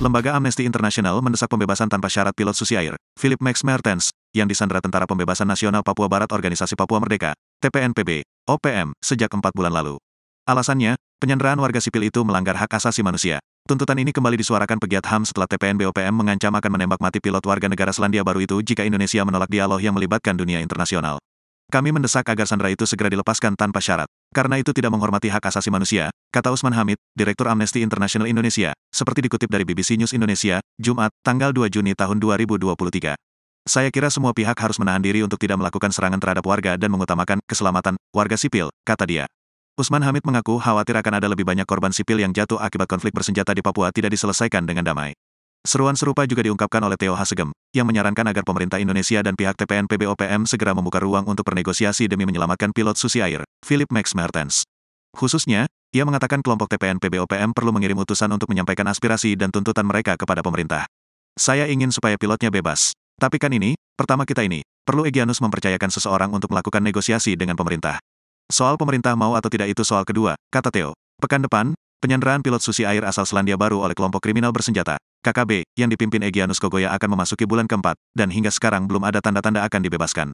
Lembaga Amnesty International mendesak pembebasan tanpa syarat pilot Susi Air, Philip Max Mertens, yang disandera Tentara Pembebasan Nasional Papua Barat Organisasi Papua Merdeka, TPNPB, OPM, sejak empat bulan lalu. Alasannya, penyanderaan warga sipil itu melanggar hak asasi manusia. Tuntutan ini kembali disuarakan pegiat HAM setelah TPNB OPM mengancam akan menembak mati pilot warga negara Selandia Baru itu jika Indonesia menolak dialog yang melibatkan dunia internasional. Kami mendesak agar sandera itu segera dilepaskan tanpa syarat. Karena itu tidak menghormati hak asasi manusia, kata Usman Hamid, Direktur Amnesty International Indonesia, seperti dikutip dari BBC News Indonesia, Jumat, tanggal 2 Juni tahun 2023. Saya kira semua pihak harus menahan diri untuk tidak melakukan serangan terhadap warga dan mengutamakan keselamatan warga sipil, kata dia. Usman Hamid mengaku khawatir akan ada lebih banyak korban sipil yang jatuh akibat konflik bersenjata di Papua tidak diselesaikan dengan damai. Seruan serupa juga diungkapkan oleh Theo Hasegem, yang menyarankan agar pemerintah Indonesia dan pihak TPN PBOPM segera membuka ruang untuk bernegosiasi demi menyelamatkan pilot Susi Air, Philip Max Mertens. Khususnya, ia mengatakan kelompok TPN PBOPM perlu mengirim utusan untuk menyampaikan aspirasi dan tuntutan mereka kepada pemerintah. Saya ingin supaya pilotnya bebas. Tapi kan ini, pertama kita ini, perlu Egyanus mempercayakan seseorang untuk melakukan negosiasi dengan pemerintah. Soal pemerintah mau atau tidak itu soal kedua, kata Theo. Pekan depan, Penyanderaan pilot susi air asal Selandia Baru oleh kelompok kriminal bersenjata, KKB, yang dipimpin Egyanus Kogoya akan memasuki bulan keempat, dan hingga sekarang belum ada tanda-tanda akan dibebaskan.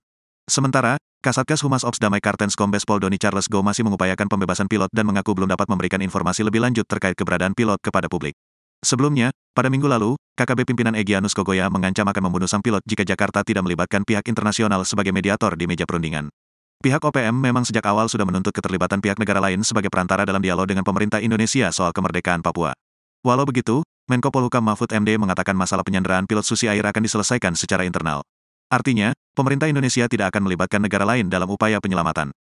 Sementara, Kasatgas Humas Ops Damai Kartens Kombes Pol Doni Charles Go masih mengupayakan pembebasan pilot dan mengaku belum dapat memberikan informasi lebih lanjut terkait keberadaan pilot kepada publik. Sebelumnya, pada minggu lalu, KKB pimpinan Egyanus Kogoya mengancam akan membunuh sang pilot jika Jakarta tidak melibatkan pihak internasional sebagai mediator di meja perundingan. Pihak OPM memang sejak awal sudah menuntut keterlibatan pihak negara lain sebagai perantara dalam dialog dengan pemerintah Indonesia soal kemerdekaan Papua. Walau begitu, Menko Polhukam Mahfud MD mengatakan masalah penyanderaan pilot Susi Air akan diselesaikan secara internal. Artinya, pemerintah Indonesia tidak akan melibatkan negara lain dalam upaya penyelamatan.